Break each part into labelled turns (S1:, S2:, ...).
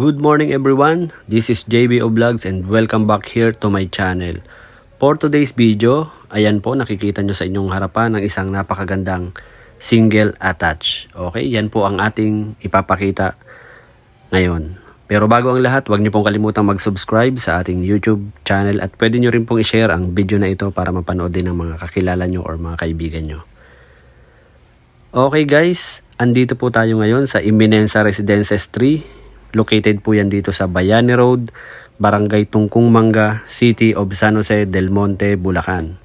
S1: Good morning everyone, this is JBO Vlogs and welcome back here to my channel. For today's video, ayan po nakikita nyo sa inyong harapan ang isang napakagandang single attach. Okay, yan po ang ating ipapakita ngayon. Pero bago ang lahat, huwag nyo pong kalimutang mag-subscribe sa ating YouTube channel at pwede nyo rin pong i-share ang video na ito para mapanood din ng mga kakilala nyo or mga kaibigan nyo. Okay guys, andito po tayo ngayon sa Eminenza Residences 3 Located po yan dito sa Bayani Road, Barangay Tungkong Mangga, City of San Jose del Monte, Bulacan.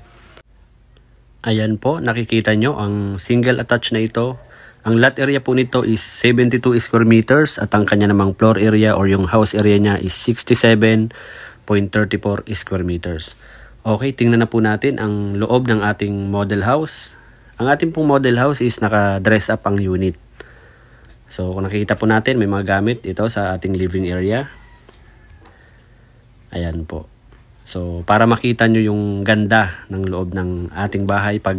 S1: Ayan po, nakikita nyo ang single attached na ito. Ang lot area po nito is 72 square meters at ang kanya namang floor area or yung house area niya is 67.34 square meters. Okay, tingnan na po natin ang loob ng ating model house. Ang ating pong model house is naka-dress up ang unit. So kung nakikita po natin, may mga gamit ito sa ating living area. Ayan po. So para makita nyo yung ganda ng loob ng ating bahay pag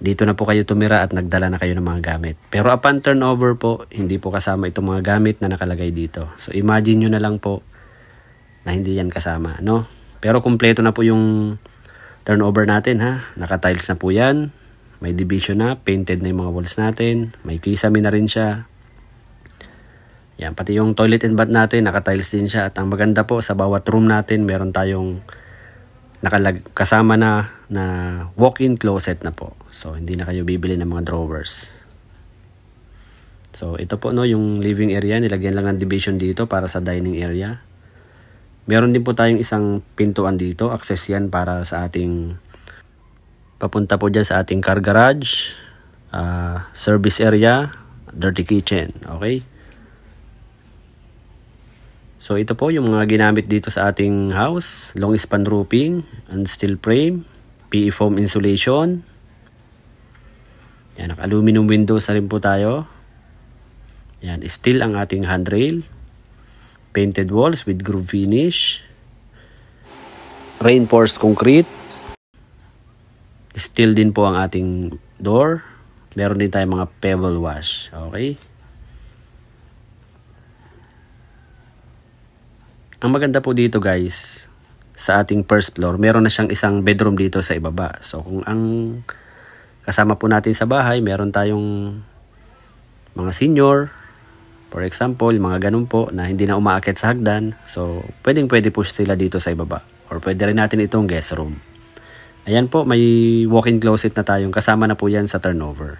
S1: dito na po kayo tumira at nagdala na kayo ng mga gamit. Pero upon turnover po, hindi po kasama itong mga gamit na nakalagay dito. So imagine nyo na lang po na hindi yan kasama. No? Pero kumpleto na po yung turnover natin ha. Naka-tiles na po yan. May division na. Painted na yung mga walls natin. May kisame na rin siya. Yan, pati yung toilet and bath natin, naka-tiles din siya. At ang maganda po, sa bawat room natin, meron tayong nakalag kasama na na walk-in closet na po. So, hindi na kayo bibili ng mga drawers. So, ito po no, yung living area. Nilagyan lang ng division dito para sa dining area. Meron din po tayong isang pintuan dito. Access yan para sa ating papunta po dyan sa ating car garage, uh, service area, dirty kitchen. Okay? So ito po yung mga ginamit dito sa ating house. Long span roofing and steel frame. PE foam insulation. Yan, aluminum windows na rin po tayo. Yan, steel ang ating handrail. Painted walls with groove finish. Reinforced concrete. Steel din po ang ating door. Meron din tayong mga pebble wash. Okay. Ang maganda po dito guys, sa ating first floor, meron na siyang isang bedroom dito sa ibaba. So kung ang kasama po natin sa bahay, meron tayong mga senior, for example, mga ganun po na hindi na umaakit sa hagdan. So pwedeng pwede po sila dito sa ibaba or pwede rin natin itong guest room. Ayan po, may walk-in closet na tayong kasama na po yan sa turnover.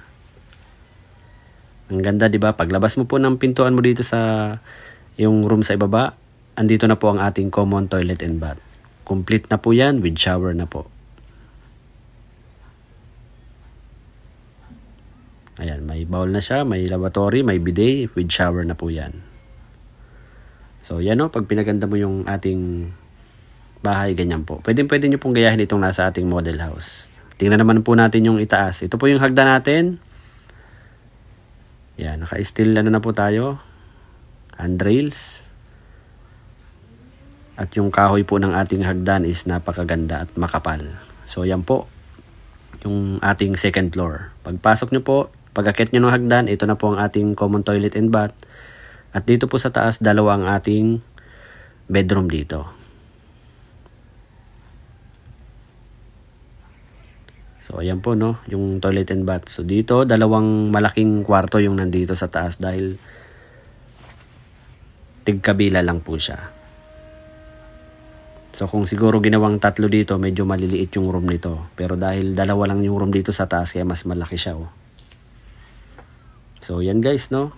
S1: Ang ganda 'di ba? Paglabas mo po ng pintuan mo dito sa yung room sa ibaba, andito na po ang ating common toilet and bath. Complete na po yan with shower na po. Ayan, may bowl na siya, may lavatory, may bidet, with shower na po yan. So, yan o, pag pinaganda mo yung ating bahay, ganyan po. Pwede, pwede nyo pong gayahin itong nasa ating model house. Tingnan naman po natin yung itaas. Ito po yung hagda natin. Yan, naka-steel ano na po tayo. Handrails. At yung kahoy po ng ating hagdan is napakaganda at makapal. So yan po, yung ating second floor. Pagpasok nyo po, pagakit nyo ng hagdan, ito na po ang ating common toilet and bath. At dito po sa taas, dalawa ang ating bedroom dito. So, ayan po, no? Yung toilet and bath. So, dito, dalawang malaking kwarto yung nandito sa taas dahil tigkabila lang po siya. So kung siguro ginawang tatlo dito, medyo maliliit yung room nito. Pero dahil dalawa lang yung room dito sa taas, kaya mas malaki siya. Oh. So yan guys, no?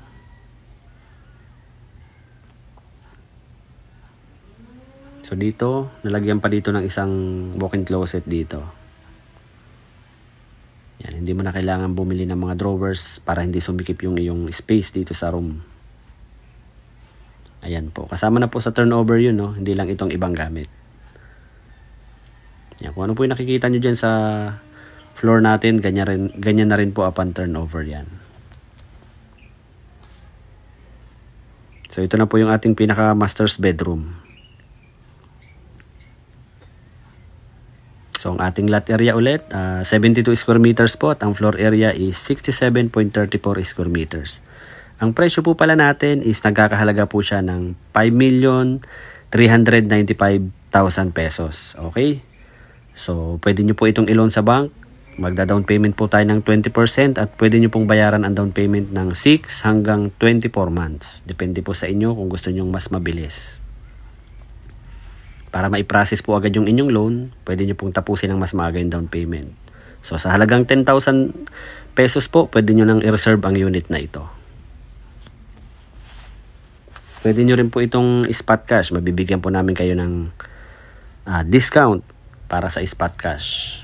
S1: So dito, nalagyan pa dito ng isang walk-in closet dito. Yan, hindi mo na kailangan bumili ng mga drawers para hindi sumikip yung iyong space dito sa room. Ayan po. Kasama na po sa turnover yun, no? Hindi lang itong ibang gamit. Yan, kung ano po yung nakikita nyo dyan sa floor natin, ganyan, rin, ganyan na rin po up turnover yan. So ito na po yung ating pinaka master's bedroom. So ang ating lot area ulit, uh, ah, 72 square meters po at ang floor area is 67.34 square meters. Ang presyo po pala natin is nagkakahalaga po siya ng 5,395,000 pesos. Okay? So, pwede nyo po itong iloan sa bank. Magda-down payment po tayo ng 20% at pwede nyo pong bayaran ang down payment ng 6 hanggang 24 months. Depende po sa inyo kung gusto nyong mas mabilis. Para maiprocess po agad yung inyong loan, pwede nyo pong tapusin ng mas maaga yung down payment. So sa halagang 10,000 pesos po, pwede nyo nang i-reserve ang unit na ito. Pwede nyo rin po itong spot cash. Mabibigyan po namin kayo ng uh, discount para sa spot cash.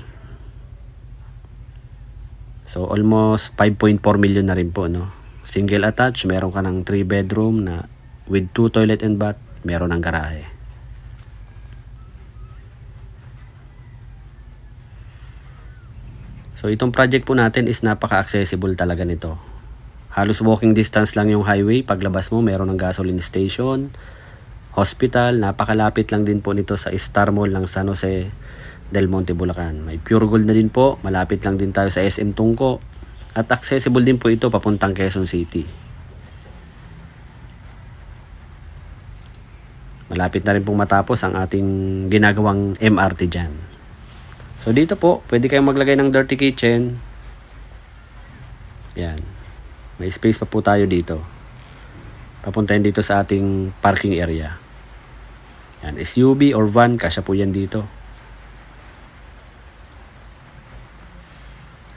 S1: So almost 5.4 million na rin po no. Single attached, meron ka ng 3 bedroom na with 2 toilet and bath, meron ng garahe. So itong project po natin is napaka-accessible talaga nito. Halos walking distance lang yung highway. Paglabas mo, meron ng gasoline station, Hospital. Napakalapit lang din po nito sa Star Mall ng San Jose del Monte, Bulacan. May pure gold na din po. Malapit lang din tayo sa SM Tungko. At accessible din po ito papuntang Quezon City. Malapit na rin pong matapos ang ating ginagawang MRT dyan. So dito po, pwede kayong maglagay ng dirty kitchen. Yan. May space pa po tayo dito. Papuntahin dito sa ating parking area. Yan, SUV or van, kasya po yan dito.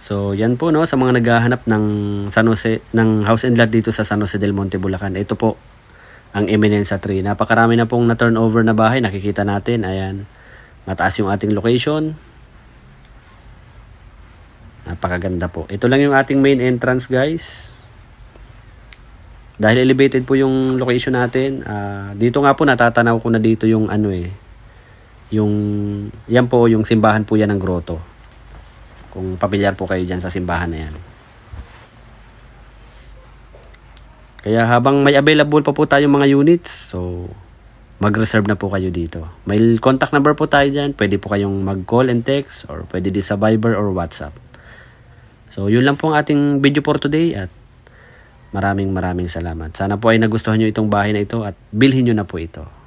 S1: So, yan po no sa mga naghahanap ng San Jose ng house and lot dito sa San Jose del Monte, Bulacan. Ito po ang Eminenza 3. Napakarami na pong na-turnover na bahay nakikita natin. Ayan. Mataas yung ating location. Napakaganda po. Ito lang yung ating main entrance, guys. Dahil elevated po yung location natin, uh, dito nga po natatanaw ko na dito yung ano eh, yung, yan po, yung simbahan po yan ng grotto. Kung pamilyar po kayo dyan sa simbahan na yan. Kaya habang may available pa po tayong mga units, so mag-reserve na po kayo dito. May contact number po tayo dyan. Pwede po kayong mag-call and text or pwede din sa Viber or WhatsApp. So yun lang po ang ating video for today at Maraming maraming salamat. Sana po ay nagustuhan nyo itong bahay na ito at bilhin nyo na po ito.